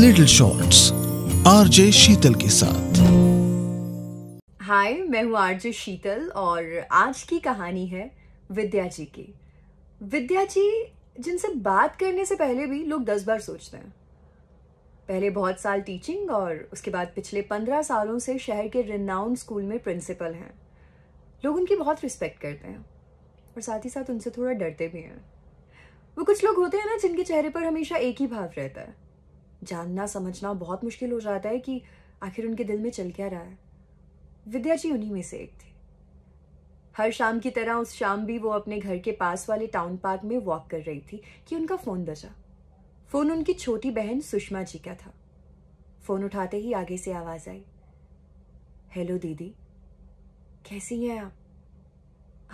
little shorts RJ शीतल के साथ हाय मैं हूँ आरजे शीतल और आज की कहानी है विद्या जी की विद्या जी जिनसे बात करने से पहले भी लोग दस बार सोचते हैं पहले बहुत साल टीचिंग और उसके बाद पिछले पंद्रह सालों से शहर के रिनाउंड स्कूल में प्रिंसिपल हैं लोग उनकी बहुत रिस्पेक्ट करते हैं और साथ ही साथ उनसे थोड़ा डरते भी हैं वो कुछ लोग होते हैं ना जिनके चेहरे पर हमेशा एक ही भाव रहता है जानना समझना बहुत मुश्किल हो जाता है कि आखिर उनके दिल में चल क्या रहा है विद्या जी उन्हीं में से एक थी हर शाम की तरह उस शाम भी वो अपने घर के पास वाले टाउन पार्क में वॉक कर रही थी कि उनका फ़ोन बजा फ़ोन उनकी छोटी बहन सुषमा जी का था फ़ोन उठाते ही आगे से आवाज़ आई हेलो दीदी कैसी हैं आप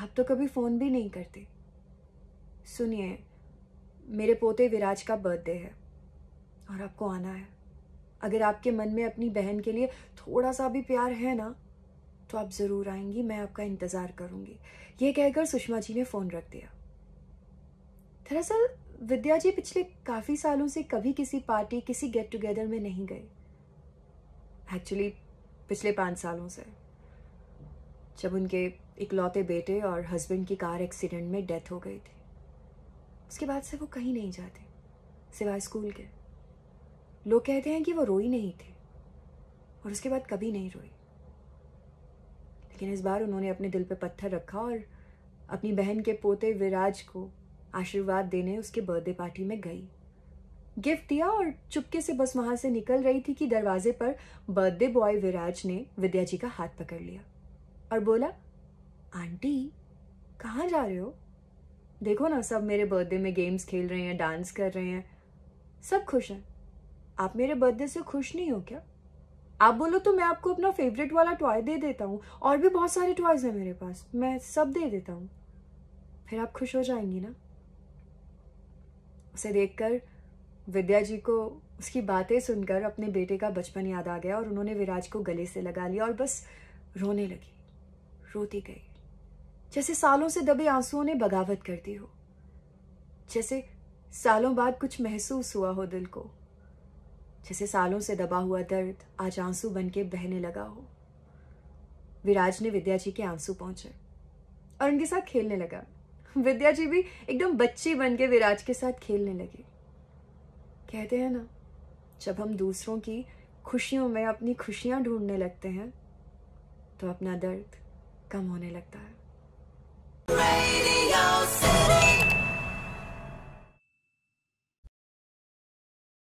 आप तो कभी फ़ोन भी नहीं करते सुनिए मेरे पोते विराज का बर्थडे है और आपको आना है अगर आपके मन में अपनी बहन के लिए थोड़ा सा भी प्यार है ना तो आप ज़रूर आएंगी मैं आपका इंतज़ार करूंगी ये कहकर सुषमा जी ने फ़ोन रख दिया दरअसल विद्या जी पिछले काफ़ी सालों से कभी किसी पार्टी किसी गेट टुगेदर में नहीं गए एक्चुअली पिछले पाँच सालों से जब उनके इकलौते बेटे और हस्बैंड की कार एक्सीडेंट में डेथ हो गई थी उसके बाद से वो कहीं नहीं जाते सिवाय स्कूल के लोग कहते हैं कि वो रोई नहीं थे और उसके बाद कभी नहीं रोई लेकिन इस बार उन्होंने अपने दिल पे पत्थर रखा और अपनी बहन के पोते विराज को आशीर्वाद देने उसके बर्थडे पार्टी में गई गिफ्ट दिया और चुपके से बस वहां से निकल रही थी कि दरवाजे पर बर्थडे बॉय विराज ने विद्या जी का हाथ पकड़ लिया और बोला आंटी कहाँ जा रहे हो देखो ना सब मेरे बर्थडे में गेम्स खेल रहे हैं डांस कर रहे हैं सब खुश हैं आप मेरे बर्थडे से खुश नहीं हो क्या आप बोलो तो मैं आपको अपना फेवरेट वाला टॉय दे देता हूँ और भी बहुत सारे टॉयज हैं मेरे पास मैं सब दे देता हूँ फिर आप खुश हो जाएंगी ना उसे देखकर विद्या जी को उसकी बातें सुनकर अपने बेटे का बचपन याद आ गया और उन्होंने विराज को गले से लगा लिया और बस रोने लगी रोती गई जैसे सालों से दबे आंसुओं ने बगावत कर दी हो जैसे सालों बाद कुछ महसूस हुआ हो दिल को जैसे सालों से दबा हुआ दर्द आज आंसू बन के बहने लगा हो विराज ने विद्या जी के आंसू पहुंचे और उनके साथ खेलने लगा विद्या जी भी एकदम बच्ची बन के विराज के साथ खेलने लगी कहते हैं ना जब हम दूसरों की खुशियों में अपनी खुशियां ढूंढने लगते हैं तो अपना दर्द कम होने लगता है